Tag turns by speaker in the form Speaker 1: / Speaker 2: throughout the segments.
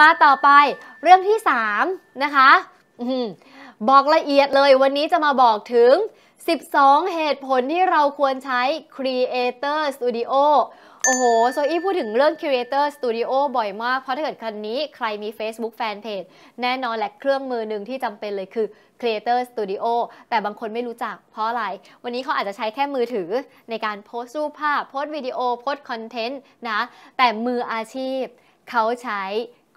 Speaker 1: มาต่อไปเรื่องที่ 3 นะคะ บอกละเอียดเลยวันนี้จะมาบอกถึง 12 เหตุผลที่เราควรใช้ Creator Studio โอ้โห โซอี้พูดถึงเรื่อง Creator Studio บ่อยมาก เพราะถ้าเกิดคันนี้ใครมี Facebook Fanpage แน่นอนแหละเครื่องมือหนึ่งที่จำเป็นเลยคือ Creator Studio แต่บางคนไม่รู้จักเพราะอะไรวันนี้เขาอาจจะใช้แค่มือถือ ในการโพสต์รูปภาพ โพสต์วิดีโอ โพสต์คอนเทนต์นะแต่มืออาชีพเขาใช้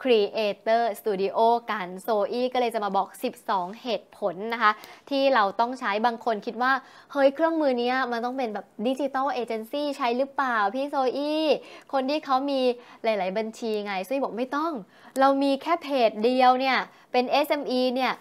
Speaker 1: Creator Studio กันโซอี้ก็เลยจะมาบอก 12 เหตุผลนะคะ ที่เราต้องใช้บางคนคิดว่า เฮ้ยเครื่องมือนี้มันต้องเป็นแบบดิจิตอลเอเจนซี่ใช้หรือเปล่าพี่โซอี้คนที่เขามีหลาย ๆ บัญชีไงซุยบอกไม่ต้อง เรามีแค่เพจเดียวเนี่ยเป็น SME เนี่ย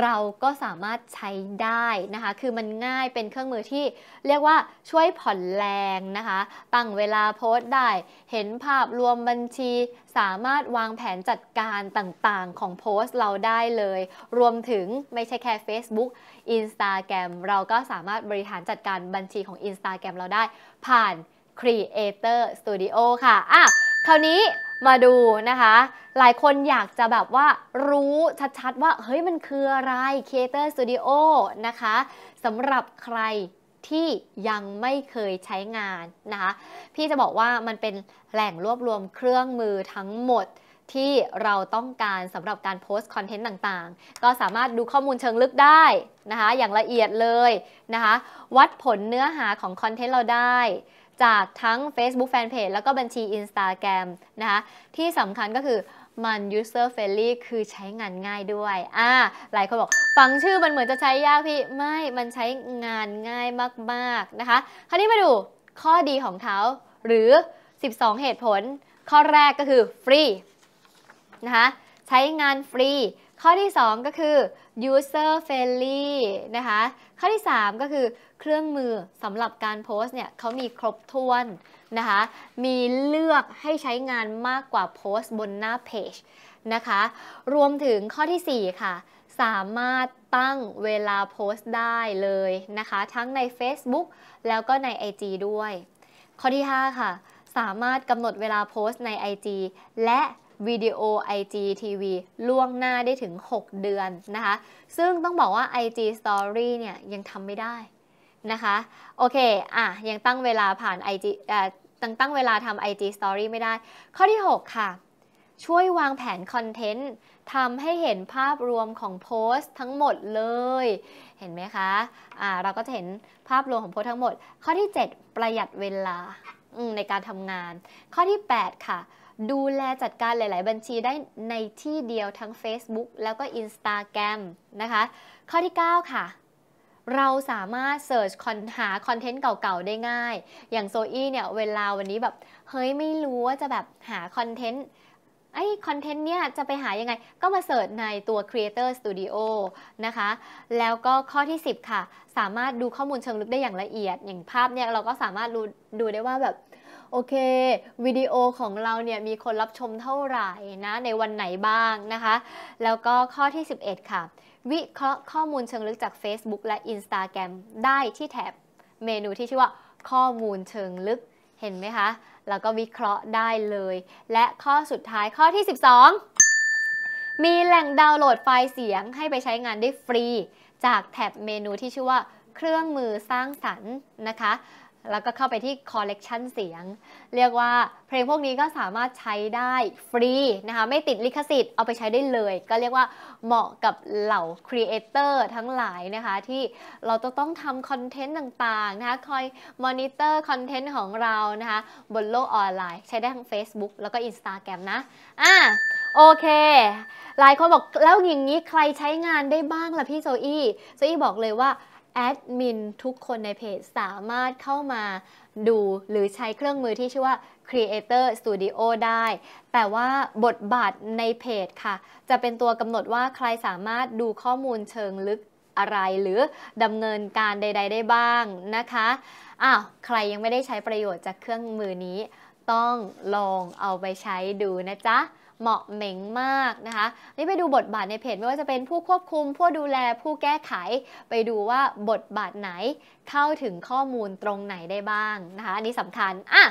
Speaker 1: เราก็สามารถใช้ได้นะคะ คือมันง่ายเป็นเครื่องมือที่เรียกว่าช่วยผ่อนแรงนะคะ ตั้งเวลาโพสต์ได้ เห็นภาพรวมบัญชี สามารถวางแผนจัดการต่างๆของโพสต์เราได้เลย รวมถึงไม่ใช่แค่ Facebook Instagram เราก็สามารถบริหารจัดการบัญชีของ Instagram เราได้ ผ่าน Creator Studio ค่ะ อ่ะ คราวนี้มาดูนะคะ หลายคนอยากจะแบบว่ารู้ชัดๆว่า เฮ้ยมันคืออะไร Creator Studio นะคะสำหรับใครที่ยังไม่เคยใช้งานนะคะ พี่จะบอกว่ามันเป็นแหล่งรวบรวมเครื่องมือทั้งหมด ที่เราต้องการสำหรับการโพสต์คอนเทนต์ต่างๆ ก็สามารถดูข้อมูลเชิงลึกได้นะคะ อย่างละเอียดเลยนะคะ วัดผลเนื้อหาของคอนเทนต์เราได้จากทั้ง Facebook Fanpage แล้วก็บัญชี Instagram นะคะที่สำคัญก็คือ มัน user friendly คือใช้งานง่ายด้วย อ่า หลายคนบอก ฟังชื่อมันเหมือนจะใช้ยากพี่ ไม่ มันใช้งานง่ายมาก ๆ นะคะคราวนี้มาดูข้อดีของเขาหรือ 12 เหตุผล ข้อแรกก็คือฟรีนะคะใช้งานฟรีข้อที่2ก็คือ user friendly นะคะข้อที่ 3 ก็คือเครื่องมือสำหรับการโพสต์เนี่ยเขามีครบถ้วนนะคะ มีเลือกให้ใช้งานมากกว่าโพสต์บนหน้าเพจนะคะรวมถึงข้อที่4ค่ะ สามารถตั้งเวลาโพสต์ได้เลยนะคะ ทั้งใน Facebook แล้วก็ใน IG ด้วย ข้อที่5ค่ะ สามารถกำหนดเวลาโพสต์ใน IG และวิดีโอ IG TV ล่วงหน้าได้ถึง 6 เดือนนะคะซึ่งต้องบอกว่า IG Story เนี่ยยังทำไม่ได้นะคะโอเคอ่ะยังตั้งเวลาผ่าน IG อตั้งตั้งเวลาทำ IG Story ไม่ได้ ข้อที่ 6 ค่ะ ช่วยวางแผนคอนเทนต์ทำให้เห็นภาพรวมของโพสต์ทั้งหมดเลย เห็นไหมคะอ่าเราก็จะเห็นภาพรวมของโพสต์ทั้งหมด ข้อที่ 7 ประหยัดเวลาในการทำงาน ข้อที่ 8 ค่ะ ดูแลจัดการหลายๆบัญชีได้ในที่เดียวทั้ง Facebook แล้วก็ Instagram นะคะ ข้อที่ 9 ค่ะ เราสามารถเสิร์ชคอนหาคอนเทนต์เก่าๆ ได้ง่าย อย่างโซอี้เนี่ยเวลาวันนี้แบบ เฮ้ยไม่รู้ว่าจะแบบหาคอนเทนต์ไอ้คอนเทนต์เนี้ยจะไปหายังไง ก็มาเสิร์ชในตัว Creator Studio นะคะ แล้วก็ข้อที่ 10 ค่ะ สามารถดูข้อมูลเชิงลึกได้อย่างละเอียดอย่างภาพเนี่ยเราก็สามารถดูดูได้ว่าแบบ โอเค วิดีโอของเราเนี่ยมีคนรับชมเท่าไหร่นะ ในวันไหนบ้างนะคะ แล้วก็ข้อที่ 11 ค่ะ วิเคราะห์ข้อมูลเชิงลึกจาก Facebook และ Instagram ได้ที่แถบเมนูที่ชื่อว่าข้อมูลเชิงลึกเห็นไหมคะแล้วก็วิเคราะห์ได้เลย และข้อสุดท้ายข้อที่ 12 มีแหล่งดาวน์โหลดไฟล์เสียงให้ไปใช้งานได้ฟรี จากแท็บเมนูที่ชื่อว่า เครื่องมือสร้างสรรค์นะคะแล้วก็เข้าไปที่คอลเลกชันเสียง เรียกว่าเพลงพวกนี้ก็สามารถใช้ได้ฟรีนะคะ ไม่ติดลิขสิทธิ์ เอาไปใช้ได้เลย ก็เรียกว่าเหมาะกับเหล่าครีเอเตอร์ทั้งหลายนะคะ ที่เราจะต้องทำคอนเทนต์ต่าง ๆ นะคะ คอยมอนิเตอร์คอนเทนต์ของเรานะคะ บนโลกออนไลน์ใช้ได้ทั้ง Facebook แล้วก็ Instagram นะ อ่ะโอเค หลายคนบอกแล้วอย่างนี้ใครใช้งานได้บ้างล่ะพี่โซอี้ โซอี้บอกเลยว่าแอดมินทุกคนในเพจสามารถเข้ามาดูหรือใช้เครื่องมือที่ชื่อว่า Creator Studio ได้ แต่ว่าบทบาทในเพจค่ะ จะเป็นตัวกำหนดว่าใครสามารถดูข้อมูลเชิงลึกอะไร หรือดำเนินการใด ๆ ได้บ้างนะคะ อ้าวใครยังไม่ได้ใช้ประโยชน์จากเครื่องมือนี้ ต้องลองเอาไปใช้ดูนะจ๊ะเหมาะเหม่งมากนะคะ นี่ไปดูบทบาทในเพจ ไม่ว่าจะเป็นผู้ควบคุม ผู้ดูแลผู้แก้ไขไปดูว่าบทบาทไหนเข้าถึงข้อมูลตรงไหนได้บ้างนะคะอันนี้สำคัญอ่ะ